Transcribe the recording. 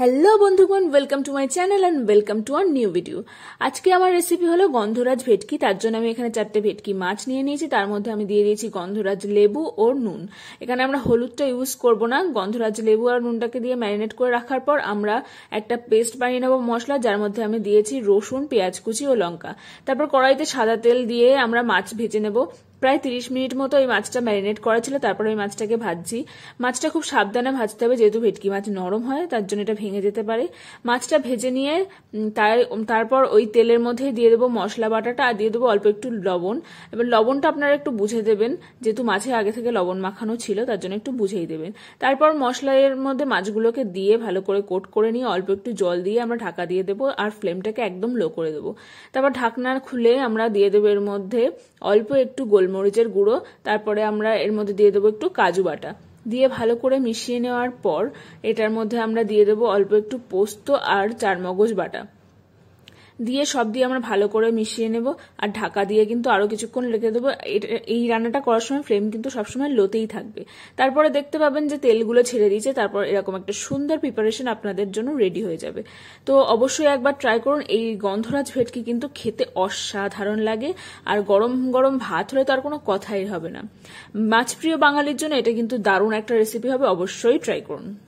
hello বন্ধুগণ welcome to my channel and welcome to our new video আজকে আমার recipe হলো গন্ধরাজ ভেটকি তার জন্য আমি এখানে চারটে ভেটকি মাছ নিয়ে নিয়েছি তার মধ্যে আমি দিয়ে দিয়েছি গন্ধরাজ লেবু ও নুন এখানে আমরা হলুদটা ইউজ করব না গন্ধরাজ লেবু আর নুনটাকে দিয়ে ম্যারিনেট করে রাখার পর আমরা একটা পেস্ট বানিয়ে নেবো মশলা যার মধ্যে আমি দিয়েছি রসুন পেঁয়াজ কুচি ও লঙ্কা তারপর কড়াইতে সাদা তেল দিয়ে আমরা মাছ ভেজে নেব প্রায় তিরিশ মিনিট মতো ওই মাছটা ম্যারিনেট করা ছিল তারপরে ওই মাছটাকে ভাজছি মাছটা খুব সাবধানে ভাজতে হবে যেহেতু ভেটকি মাছ নরম হয় তার জন্য এটা ভেঙে যেতে পারে মাছটা ভেজে নিয়ে তারপর ওই তেলের মধ্যে দিয়ে দেবো মশলা বাটাটা আর দিয়ে দেবো অল্প একটু লবণ এবার লবণটা আপনারা একটু বুঝে দেবেন যেহেতু মাছে আগে থেকে লবণ মাখানো ছিল তার জন্য একটু বুঝেই দেবেন তারপর মশলার মধ্যে মাছগুলোকে দিয়ে ভালো করে কোট করে নিয়ে অল্প একটু জল দিয়ে আমরা ঢাকা দিয়ে দেবো আর ফ্লেমটাকে একদম লো করে দেবো তারপর ঢাকনা খুলে আমরা দিয়ে দেবো এর মধ্যে অল্প একটু গোলমরিচের গুঁড়ো তারপরে আমরা এর মধ্যে দিয়ে দেবো একটু কাজু বাটা দিয়ে ভালো করে মিশিয়ে নেওয়ার পর এটার মধ্যে আমরা দিয়ে দেবো অল্প একটু পোস্ত আর চারমগজ বাটা দিয়ে সব দিয়ে আমরা ভালো করে মিশিয়ে নেব আর ঢাকা দিয়ে কিন্তু আরও কিছুক্ষণ রেখে দেবো এই রান্নাটা করার সময় ফ্লেম কিন্তু সবসময় লোতেই থাকবে তারপরে দেখতে পাবেন যে তেলগুলো ছেড়ে দিয়েছে তারপর এরকম একটা সুন্দর প্রিপারেশন আপনাদের জন্য রেডি হয়ে যাবে তো অবশ্যই একবার ট্রাই করুন এই গন্ধরাজ ভেটকি কিন্তু খেতে অসাধারণ লাগে আর গরম গরম ভাত হলে তো আর কোনো কথাই হবে না মাছপ্রিয় বাঙালির জন্য এটা কিন্তু দারুণ একটা রেসিপি হবে অবশ্যই ট্রাই করুন